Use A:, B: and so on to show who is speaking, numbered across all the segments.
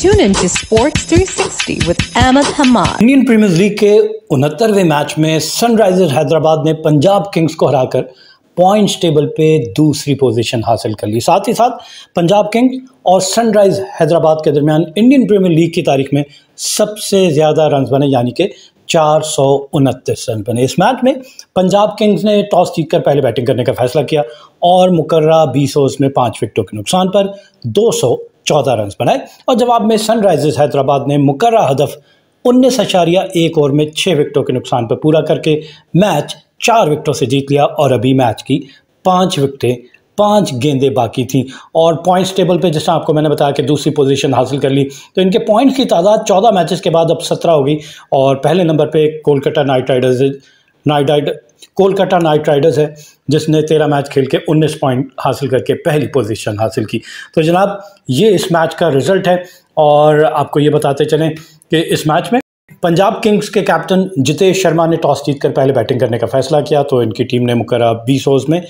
A: Tune in to Sports 360 with Ahmed Hamad. Indian Premier League के उनहत्तरवें match में Sunrisers Hyderabad ने पंजाब किंग्स को हराकर पॉइंट्स टेबल पे दूसरी पोजीशन हासिल कर ली साथ ही साथ पंजाब किंग्स और सनराइज हैदराबाद के दरमियान इंडियन प्रीमियर लीग की तारीख में सबसे ज़्यादा रन बने यानी कि चार सौ उनतीस रन बने इस मैच में पंजाब किंग्स ने टॉस जीतकर पहले बैटिंग करने का फैसला किया और मुकर्रा बीस ओवर्स में पाँच विकेटों के नुकसान पर दो सौ चौदह रन बनाए और जवाब में सनराइजर्स हैदराबाद ने मुकर हदफ उन्नीस अशारिया एक ओवर में छः विकटों के नुकसान पर पूरा करके मैच चार विकटों से जीत लिया और अभी मैच की पाँच विकटें पांच गेंदें बाकी थीं और पॉइंट्स टेबल पे जैसा आपको मैंने बताया कि दूसरी पोजीशन हासिल कर ली तो इनके पॉइंट्स की तादाद चौदह मैचेस के बाद अब सत्रह होगी और पहले नंबर पे Kolkata Knight Riders Knight Rider Kolkata Knight Riders है जिसने तेरह मैच खेल के उन्नीस पॉइंट हासिल करके पहली पोजीशन हासिल की तो जनाब ये इस मैच का रिजल्ट है और आपको ये बताते चलें कि इस मैच में पंजाब किंग्स के कैप्टन जितेश शर्मा ने टॉस जीतकर पहले बैटिंग करने का फैसला किया तो इनकी टीम ने मुकर बीस ओवर्स में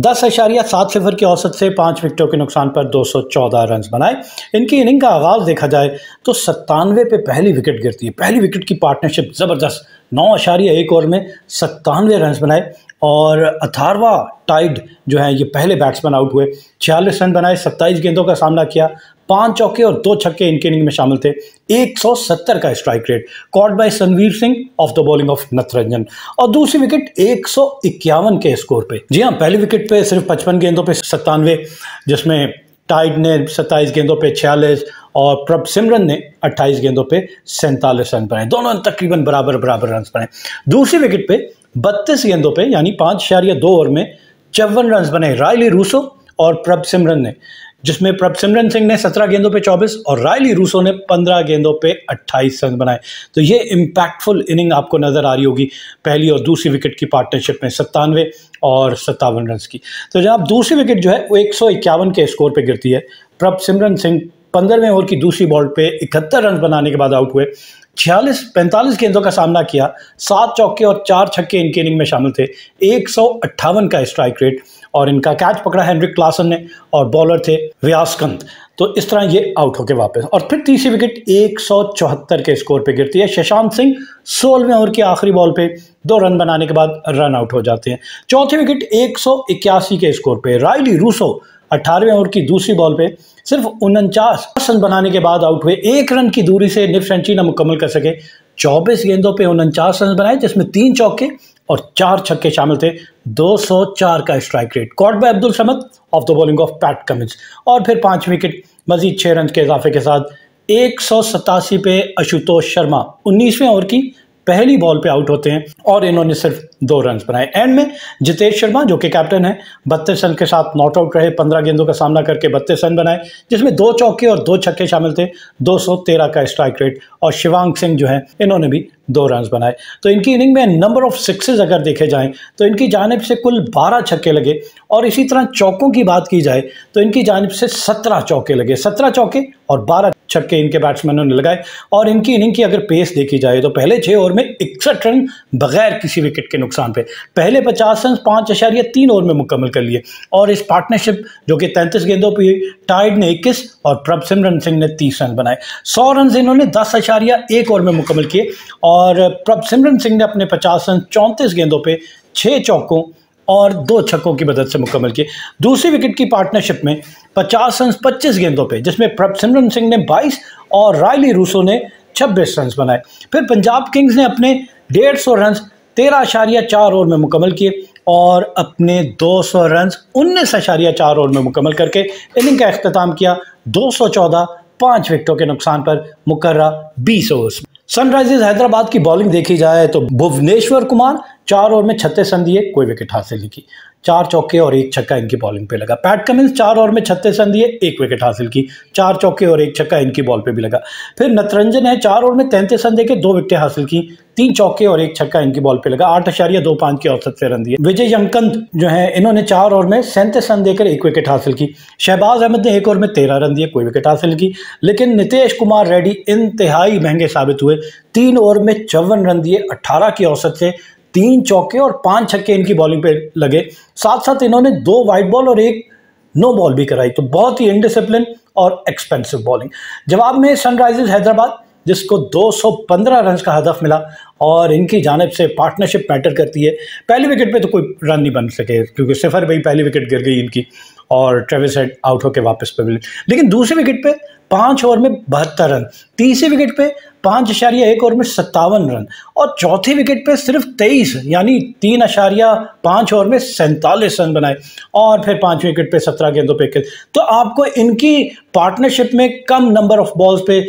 A: दस अशारिया सात सिफर की औसत से पाँच विकेटों के नुकसान पर 214 रन बनाए इनकी इनिंग का आगाज़ देखा जाए तो सत्तानवे पे पहली विकेट गिरती है पहली विकेट की पार्टनरशिप ज़बरदस्त नौ अशारिया एक ओवर में सत्तानवे रन बनाए और अथारवा टाइड जो है ये पहले बैट्समैन आउट हुए छियालीस रन बनाए सत्ताईस गेंदों का सामना किया पांच चौके और दो छक्के इनके इनिंग में शामिल थे 170 का strike rate caught by Sanvir Singh of the bowling of Natarajan और दूसरी विकेट एक के स्कोर पे जी हाँ पहली विकेट पे सिर्फ पचपन गेंदों पे सत्तानवे जिसमें टाइड ने सत्ताईस गेंदों पे छियालीस और प्रभ सिमरन ने 28 गेंदों पे सैंतालीस रन बनाए दोनों तकरीबन बराबर बराबर रन बनाए दूसरी विकेट पे बत्तीस गेंदों पे यानी पाँच शारिया दो ओवर में चौवन रन बने रायली रूसो और प्रभ सिमरन ने जिसमें प्रभ सिमरन सिंह ने सत्रह गेंदों पे चौबीस और रायली रूसो ने पंद्रह गेंदों पे अट्ठाईस रन बनाए तो ये इम्पैक्टफुल इनिंग आपको नज़र आ रही होगी पहली और दूसरी विकेट की पार्टनरशिप में सत्तानवे और सत्तावन रन की तो जनाब दूसरी विकेट जो है वो एक सौ इक्यावन के स्कोर पर गिरती है प्रभ सिमरन सिंह पंद्रहवें ओवर की दूसरी बॉल पे इकहत्तर रन बनाने के बाद आउट हुए छियालीस पैंतालीस गेंदों का सामना किया सात चौके और चार छक्के इनके इनिंग में शामिल थे एक का स्ट्राइक रेट और इनका कैच पकड़ा हेनरिक क्लासन ने और बॉलर थे व्यासकंद तो इस तरह ये आउट होके वापस और फिर तीसरी विकेट एक के स्कोर पे गिरती है शशांत सिंह सोलहवें ओवर की आखिरी बॉल पे दो रन बनाने के बाद रन आउट हो जाते हैं चौथी विकेट एक के स्कोर पे राइली रूसो अट्ठारहवें ओवर की दूसरी बॉल पे सिर्फ उनचास रन बनाने के बाद आउट हुए एक रन की दूरी से निफ सेंचुरी ना मुकम्मल कर सके चौबीस गेंदों पे उनचास रन बनाए जिसमें तीन चौके और चार छक्के शामिल थे 204 का strike rate caught by Abdul Samad of the bowling of Pat Cummins और फिर पांच विकेट मजीद छह रन के इजाफे के साथ एक पे आशुतोष शर्मा उन्नीसवें ओवर की पहली बॉल पे आउट होते हैं और इन्होंने सिर्फ दो रन बनाए एंड में जितेश शर्मा जो कि कैप्टन है बत्तीस रन के साथ नॉट आउट रहे पंद्रह गेंदों का सामना करके बत्तीस रन बनाए जिसमें दो चौके और दो छक्के शामिल थे दो का स्ट्राइक रेट और शिवांग सिंह जो है इन्होंने भी दो रन बनाए तो इनकी इनिंग में नंबर ऑफ सिक्सेज अगर देखे जाएं तो इनकी जानब से कुल बारह छक्के लगे और इसी तरह चौकों की बात की जाए तो इनकी जानब से सत्रह चौके लगे सत्रह चौके और बारह छक्के इनके बैट्समैनों ने लगाए और इनकी इनिंग की अगर पेस देखी जाए तो पहले छह ओवर में इकसठ रन बगैर किसी विकेट के नुकसान नुकसान पे पहले पचास रन पाँच अशारिया तीन ओवर में मुकम्मल कर लिए और इस पार्टनरशिप जो कि तैंतीस गेंदों पर टाइड ने इक्कीस और प्रभ सिमरन सिंह ने तीस रन बनाए सौ रन इन्होंने दस अशारिया एक ओवर में मुकम्मल किए और प्रभ सिमरन सिंह ने अपने पचास रन चौंतीस गेंदों पर छः चौकों और दो छक्कों की मदद से मुकम्मल किए दूसरी विकेट की पार्टनरशिप में 50 रन 25 गेंदों पे जिसमें प्रभसिमरन सिंह ने 22 और रायली रूसो ने 26 रन बनाए फिर पंजाब किंग्स ने अपने डेढ़ सौ रन तेरह अशारिया चार ओवर में मुकम्मल किए और अपने दो सौ रन उन्नीस अशारिया चार ओवर में मुकम्मल करके इनिंग का अख्ताम किया दो सौ चौदह पाँच विकटों के नुकसान पर मुकर्रा बीस ओवर्स सनराइजर्स हैदराबाद की बॉलिंग देखी जाए तो भुवनेश्वर कुमार चार ओवर में छत्तीस रन दिए कोई विकेट हासिल की चार चौके और एक छक्का इनकी बॉलिंग पे लगा पैट कमिंस चार ओवर में छत्तीस रन दिए एक विकेट हासिल की चार चौके और एक छक्का इनकी बॉल पे भी लगा फिर नतरंजन है चार ओवर में तैंतीस रन देकर दो विकेटें हासिल की तीन चौके और एक छक्का इनकी बॉल पे लगा आठ अशारिया दो पांच के औसत से रन दिए विजय यमकंद जो है इन्होंने चार ओवर में सैंतीस रन देकर एक विकेट हासिल की शहबाज अहमद ने एक ओवर में तेरह रन दिए कोई विकेट हासिल की लेकिन नितेश कुमार रेड्डी इंतहाई महंगे साबित हुए तीन ओवर में चौवन रन दिए अट्ठारह की औसत से तीन चौके और पांच छक्के इनकी बॉलिंग पे लगे साथ साथ इन्होंने दो वाइट बॉल और एक नो बॉल भी कराई तो बहुत ही इनडिसिप्लिन और एक्सपेंसिव बॉलिंग जवाब में सनराइजर्स हैदराबाद जिसको 215 रन का हदफ मिला और इनकी जानब से पार्टनरशिप मैटर करती है पहली विकेट पे तो कोई रन नहीं बन सके क्योंकि सिफर भाई पहली विकेट गिर गई इनकी और ट्रेविस हेड आउट होकर वापस पे मिले लेकिन दूसरी विकेट पे पांच ओवर में बहत्तर रन तीसरी विकेट पे पाँच अशारिया एक ओवर में सत्तावन रन और चौथी विकेट पे सिर्फ तेईस यानी तीन अशारिया पाँच ओवर में सैंतालीस रन बनाए और फिर पाँच विकेट पे सत्रह गेंदों पे खेल तो आपको इनकी पार्टनरशिप में कम नंबर ऑफ बॉल्स पे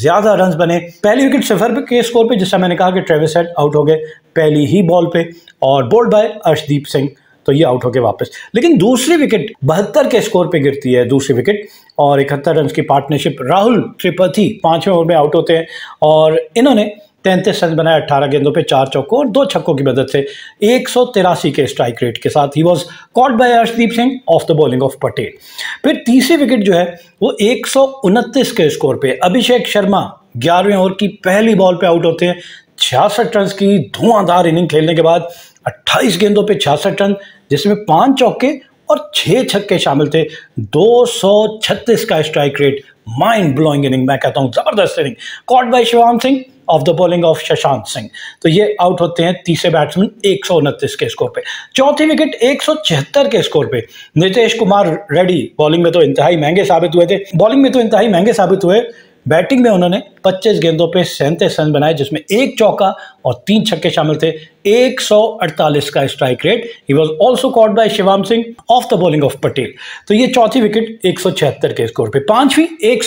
A: ज़्यादा रन बने पहली विकेट सिफर के स्कोर पे जिससे मैंने कहा कि ट्रेविस हेड आउट हो गए पहली ही बॉल पे और बोल्ड बाय अर्शदीप सिंह तो ये आउट होकर वापस लेकिन दूसरी विकेट बहत्तर के स्कोर पे गिरती है दूसरी विकेट और इकहत्तर रन की पार्टनरशिप राहुल त्रिपथी पांचवें ओवर में आउट होते हैं और इन्होंने तैंतीस रन बनाए अट्ठारह गेंदों पे चार चौकों और दो छक्कों की मदद से एक के स्ट्राइक रेट के साथ he was caught by Harshdeep Singh of the bowling of Patel फिर तीसरी विकेट जो है वो एक के स्कोर पे अभिषेक शर्मा ग्यारहवें ओवर की पहली बॉल पे आउट होते हैं छियासठ रन की धुआंधार इनिंग खेलने के बाद 28 गेंदों पे छियासठ रन जिसमें पांच चौके और छह छक्के शामिल थे 236 का strike rate mind blowing inning मैं कहता हूं जबरदस्त inning caught by Shivam Singh of the bowling of Shashank Singh तो ये आउट होते हैं तीसरे बैट्समैन एक के स्कोर पे चौथी विकेट एक के स्कोर पे नितेश कुमार रेडी बॉलिंग में तो इंतहाई महंगे साबित हुए थे बॉलिंग में तो इंतहाई महंगे साबित हुए बैटिंग में उन्होंने 25 गेंदों पे सैंतीस रन बनाए जिसमें एक चौका और तीन छक्के शामिल थे 148 का strike rate he was also caught by Shivam Singh of the bowling of Patel तो ये चौथी विकेट एक के स्कोर पे पांचवी एक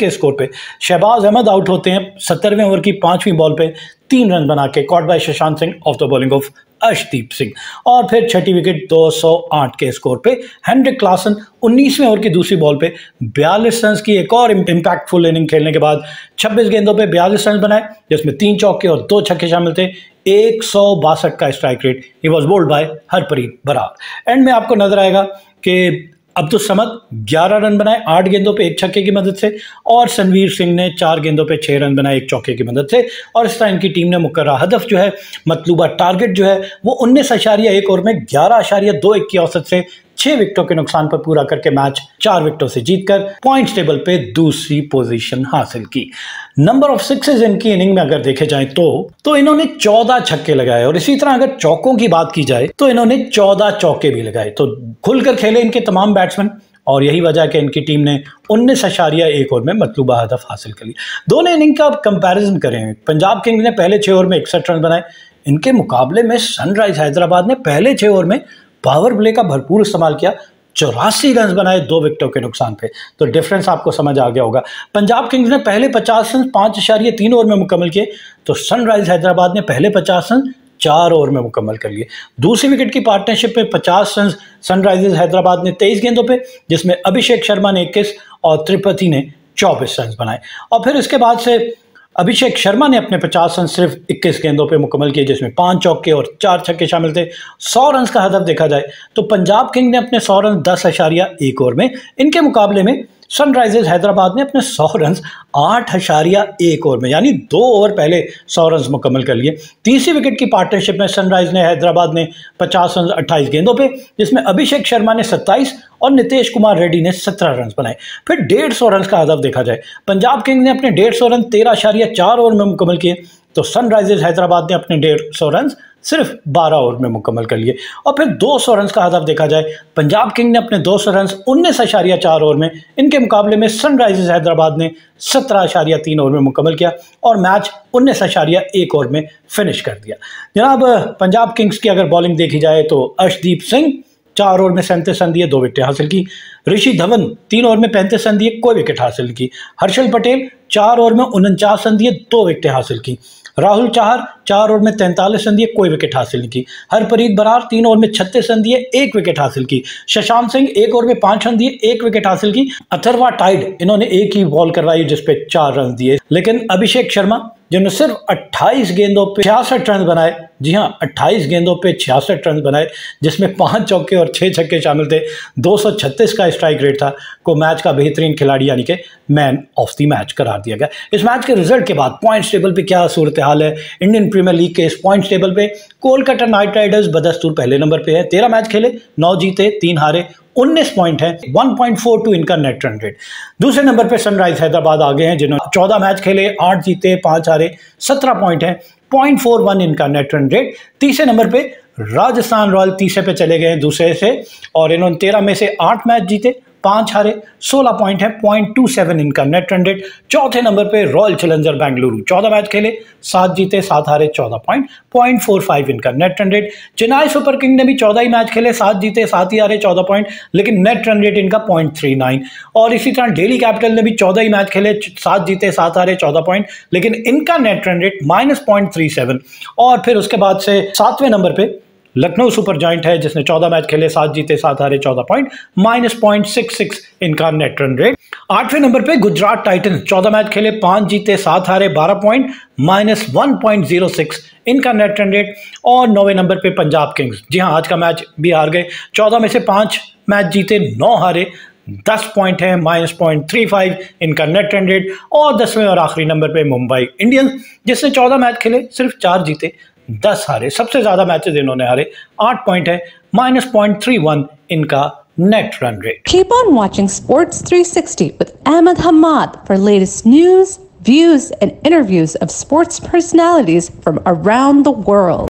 A: के स्कोर पे शहबाज अहमद आउट होते हैं सत्तरवें ओवर की पांचवीं बॉल पे तीन रन बना के caught by Shashank Singh of the bowling of Arshdeep Singh और फिर छठी विकेट 208 के स्कोर पे हेनरिक क्लासन 19वें ओवर की दूसरी बॉल पे 42 रन की एक और इम्पैक्टफुल इनिंग खेलने के बाद 26 गेंदों पे 42 रन बनाए जिसमें तीन चौके और दो छक्के शामिल थे एक का strike rate he was bowled by Harpreet Brar end में आपको नजर आएगा कि अब तो समत 11 रन बनाए आठ गेंदों पे एक छक्के की मदद से और सनवीर सिंह ने चार गेंदों पे छः रन बनाए एक चौके की मदद से और इस तरह इनकी टीम ने मुकर्रा हदफ जो है मतलूबा टारगेट जो है वो उन्नीस आशारिया एक ओवर में ग्यारह आशारिया दो एक की औसत से छह विकेटों के नुकसान पर पूरा करके मैच चार विकेटों से जीतकर पॉइंट टेबल पे दूसरी पोजीशन हासिल की नंबर ऑफ सिक्सेस इनकी इनिंग में अगर देखे जाए तो तो इन्होंने चौदह छक्के लगाए और इसी तरह अगर चौकों की बात की जाए तो इन्होंने चौदह चौके भी लगाए तो खुलकर खेले इनके तमाम बैट्समैन और यही वजह कि इनकी टीम ने उन्नीस अशारिया एक ओवर में मतलूबा हदफ हासिल कर लिया दोनों इनिंग का कंपैरिजन करें पंजाब किंग्स ने पहले छः ओवर में इकसठ रन बनाए इनके मुकाबले में सनराइज हैदराबाद ने पहले छः ओवर में पावर प्ले का भरपूर इस्तेमाल किया चौरासी रन बनाए दो विकेटों के नुकसान पे तो डिफरेंस आपको समझ आ गया होगा पंजाब किंग्स ने पहले पचास रन पाँच इशारे तीन ओवर में मुकम्मल किए तो सनराइज हैदराबाद ने पहले पचास रन चार ओवर में मुकम्मल कर लिए दूसरी विकेट की पार्टनरशिप में पचास रन सनराइजर्स हैदराबाद ने तेईस गेंदों पर जिसमें अभिषेक शर्मा ने इक्कीस और त्रिपति ने चौबीस रन बनाए और फिर इसके बाद से अभिषेक शर्मा ने अपने 50 रन सिर्फ 21 गेंदों पर मुकम्मल किए जिसमें पांच चौके और चार छक्के शामिल थे 100 रन का हदफ देखा जाए तो पंजाब किंग ने अपने 100 रन दस अशारिया एक ओवर में इनके मुकाबले में सनराइजर्स हैदराबाद ने अपने सौ रन आठ अशारिया एक ओवर में यानी दो ओवर पहले सौ रन मुकम्मल कर लिए तीसरी विकेट की पार्टनरशिप में सनराइज ने हैदराबाद ने पचास रन अट्ठाईस गेंदों पर जिसमें अभिषेक शर्मा ने सत्ताईस और नीतीश कुमार रेड्डी ने सत्रह रन बनाए फिर डेढ़ सौ रन का हदब देखा जाए पंजाब किंग्स ने अपने डेढ़ सौ रन तेरह अशारिया चार ओवर में मुकम्मल किए तो सनराइजर्स हैदराबाद ने अपने डेढ़ सौ रन सिर्फ 12 ओवर में मुकम्मल कर लिए और फिर 200 रन का हदफ देखा जाए पंजाब किंग ने अपने 200 रन उन्नीस अशारिया चार ओवर में इनके मुकाबले में सनराइजर्स हैदराबाद ने सत्रह अशारिया तीन ओवर में मुकम्मल किया और मैच उन्नीस अशारिया एक ओवर में फिनिश कर दिया जनाब पंजाब किंग्स की अगर बॉलिंग देखी जाए तो अर्शदीप सिंह चार ओवर में सैंतीस रन दिए दो विकटें हासिल की ऋषि धवन तीन ओवर में पैंतीस रन दिए कोई विकेट हासिल की हर्षल पटेल चार ओवर में उनचास रन दिए दो विकेटें हासिल की राहुल चाहर चार ओवर में तैंतालीस रन दिए कोई विकेट हासिल नहीं की हरप्रीत बरार तीन ओवर में छत्तीस रन दिए एक विकेट हासिल की शशांक सिंह एक ओवर में पांच रन दिए एक विकेट हासिल की अथरवा टाइड इन्होंने एक ही बॉल करवाई जिसपे चार रन दिए लेकिन अभिषेक शर्मा जिन्होंने सिर्फ 28 गेंदों पे छियासठ रन बनाए जी हाँ 28 गेंदों पे छियासठ रन बनाए जिसमें पांच चौके और छः छक्के शामिल थे 236 का स्ट्राइक रेट था को मैच का बेहतरीन खिलाड़ी यानी कि मैन ऑफ द मैच करार दिया गया इस मैच के रिजल्ट के बाद पॉइंट्स टेबल पे क्या सूरत हाल है इंडियन प्रीमियर लीग के इस पॉइंट्स टेबल पे कोलकाता नाइट राइडर्स बदस्तूर पहले नंबर पे है तेरह मैच खेले नौ जीते तीन हारे उन्नीस पॉइंट है वन पॉइंट फोर टू इनका नेट रन रेट दूसरे नंबर पर सनराइज हैदराबाद आगे हैं जिन्होंने चौदह मैच खेले आठ जीते पांच हारे सत्रह पॉइंट है पॉइंट फोर वन इनका नेट रन रेट तीसरे नंबर पर राजस्थान रॉयल तीसरे पे चले गए दूसरे से और इन्होंने तेरह में से आठ मैच जीते पांच हारे सोलह पॉइंट है पॉइंट टू सेवन इनका नेट रन चौथे नंबर पे रॉयल चैलेंजर बेंगलुरु चौदह मैच खेले सात जीते सात हारे चौदह पॉइंट पॉइंट फोर फाइव इनका net run Chennai Super King ने भी चौदह ही मैच खेले सात जीते सात ही हारे चौदह पॉइंट लेकिन नेट रन इनका पॉइंट थ्री नाइन और इसी तरह डेली कैपिटल ने भी चौदह ही मैच खेले सात जीते सात हारे चौदह पॉइंट लेकिन इनका net run minus point three seven और फिर उसके बाद से सातवें नंबर पर लखनऊ सुपर जॉइंट है जिसने 14 मैच खेले सात जीते सात हारे 14 point minus point six six इनका नेट रन रेट आठवें नंबर पे गुजरात टाइटन 14 मैच खेले पांच जीते सात हारे 12 point minus one point zero six इनका नेट रन रेट और नौवें नंबर पे पंजाब किंग्स जी हाँ आज का मैच भी हार गए चौदह में से पांच मैच जीते नौ हारे दस पॉइंट है माइनस पॉइंट थ्री फाइव इनका नेट रन रेट और दसवें और आखिरी नंबर पे मुंबई इंडियंस जिसने चौदह मैच खेले सिर्फ चार जीते दस हारे सबसे ज़्यादा मैचेस इन्होंने हारे आठ पॉइंट है माइनस पॉइंट थ्री वन इनका net run rate. Keep on watching Sports 360 with Ahmed Hamad for latest news, views, and interviews of sports personalities from around the world.